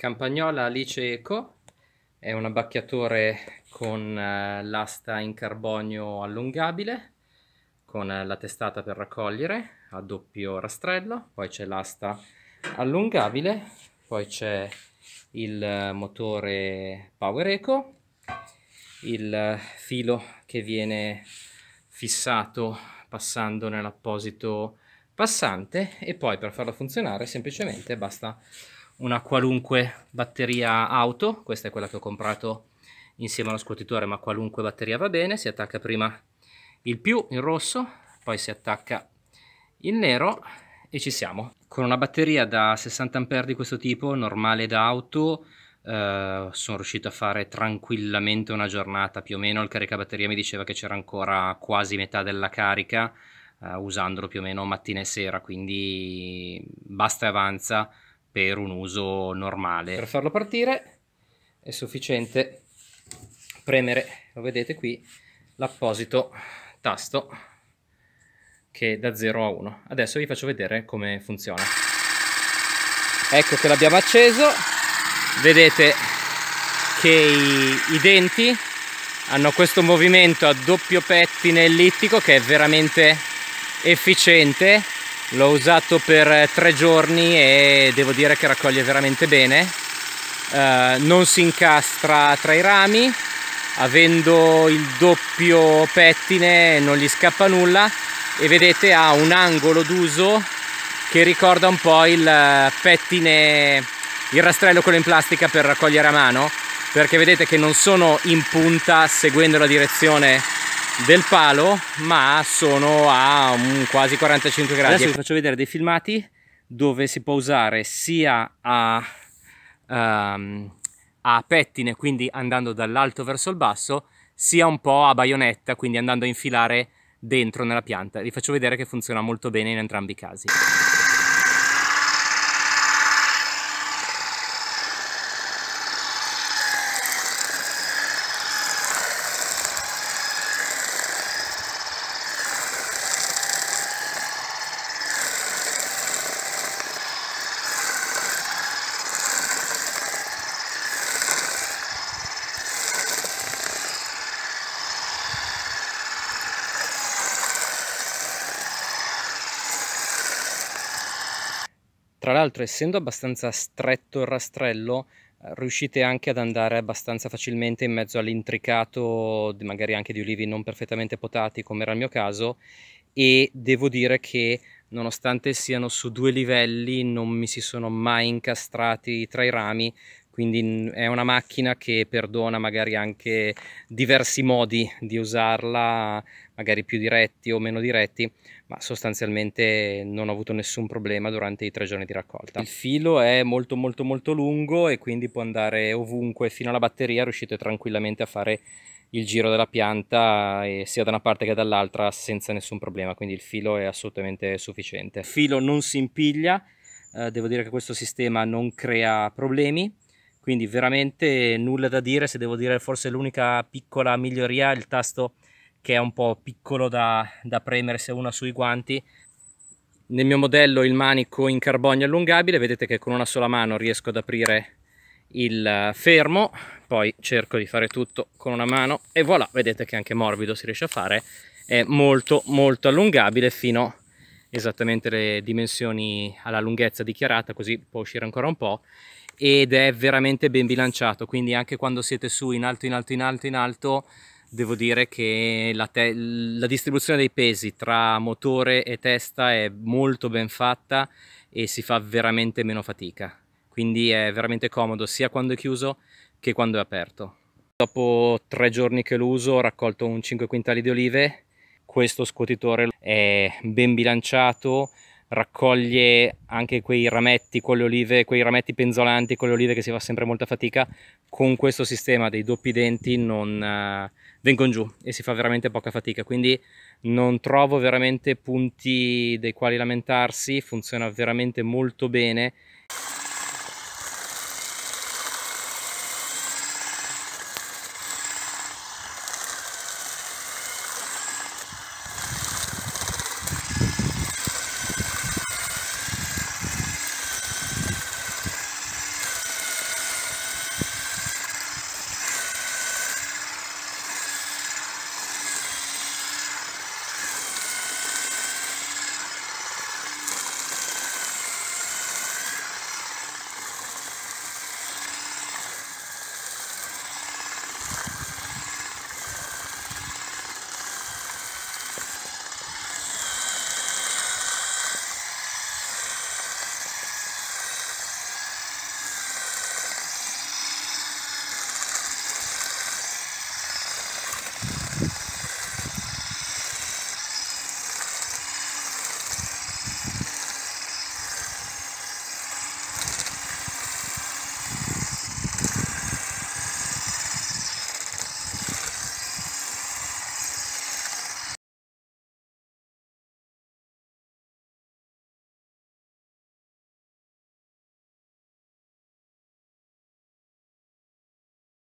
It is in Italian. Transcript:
Campagnola Alice Eco è un abbacchiatore con eh, l'asta in carbonio allungabile con eh, la testata per raccogliere a doppio rastrello, poi c'è l'asta allungabile, poi c'è il eh, motore Power Eco, il eh, filo che viene fissato passando nell'apposito passante e poi per farlo funzionare semplicemente basta una qualunque batteria auto, questa è quella che ho comprato insieme allo scuotitore, ma qualunque batteria va bene, si attacca prima il più, il rosso, poi si attacca il nero e ci siamo. Con una batteria da 60A di questo tipo, normale da auto, eh, sono riuscito a fare tranquillamente una giornata, più o meno il caricabatteria mi diceva che c'era ancora quasi metà della carica, eh, usandolo più o meno mattina e sera, quindi basta e avanza per un uso normale. Per farlo partire è sufficiente premere, lo vedete qui, l'apposito tasto che è da 0 a 1. Adesso vi faccio vedere come funziona. Ecco che l'abbiamo acceso, vedete che i, i denti hanno questo movimento a doppio pettine ellittico che è veramente efficiente l'ho usato per eh, tre giorni e devo dire che raccoglie veramente bene eh, non si incastra tra i rami avendo il doppio pettine non gli scappa nulla e vedete ha un angolo d'uso che ricorda un po' il eh, pettine il rastrello quello in plastica per raccogliere a mano perché vedete che non sono in punta seguendo la direzione del palo ma sono a quasi 45 gradi adesso vi ecco. faccio vedere dei filmati dove si può usare sia a, um, a pettine quindi andando dall'alto verso il basso sia un po' a baionetta quindi andando a infilare dentro nella pianta vi faccio vedere che funziona molto bene in entrambi i casi Tra l'altro, essendo abbastanza stretto il rastrello, eh, riuscite anche ad andare abbastanza facilmente in mezzo all'intricato, magari anche di olivi non perfettamente potati, come era il mio caso, e devo dire che nonostante siano su due livelli non mi si sono mai incastrati tra i rami, quindi è una macchina che perdona magari anche diversi modi di usarla, magari più diretti o meno diretti, ma sostanzialmente non ho avuto nessun problema durante i tre giorni di raccolta. Il filo è molto molto molto lungo e quindi può andare ovunque fino alla batteria, riuscite tranquillamente a fare il giro della pianta eh, sia da una parte che dall'altra senza nessun problema, quindi il filo è assolutamente sufficiente. Il filo non si impiglia, eh, devo dire che questo sistema non crea problemi, quindi veramente nulla da dire, se devo dire forse l'unica piccola miglioria è il tasto che è un po' piccolo da, da premersi una sui guanti. Nel mio modello il manico in carbonio allungabile, vedete che con una sola mano riesco ad aprire il eh, fermo, poi cerco di fare tutto con una mano e voilà, vedete che anche morbido si riesce a fare, è molto molto allungabile fino esattamente le dimensioni alla lunghezza dichiarata, così può uscire ancora un po' ed è veramente ben bilanciato, quindi anche quando siete su in alto, in alto, in alto, in alto devo dire che la, te- la, distribuzione dei pesi tra motore e testa è molto ben fatta e si fa veramente meno fatica quindi è veramente comodo sia quando è chiuso che quando è aperto dopo tre giorni che l'uso ho raccolto un 5 quintali di olive questo scuotitore è ben bilanciato raccoglie anche quei rametti con le olive, quei rametti penzolanti con le olive che si fa sempre molta fatica, con questo sistema dei doppi denti non eh, vengono giù e si fa veramente poca fatica, quindi non trovo veramente punti dei quali lamentarsi, funziona veramente molto bene.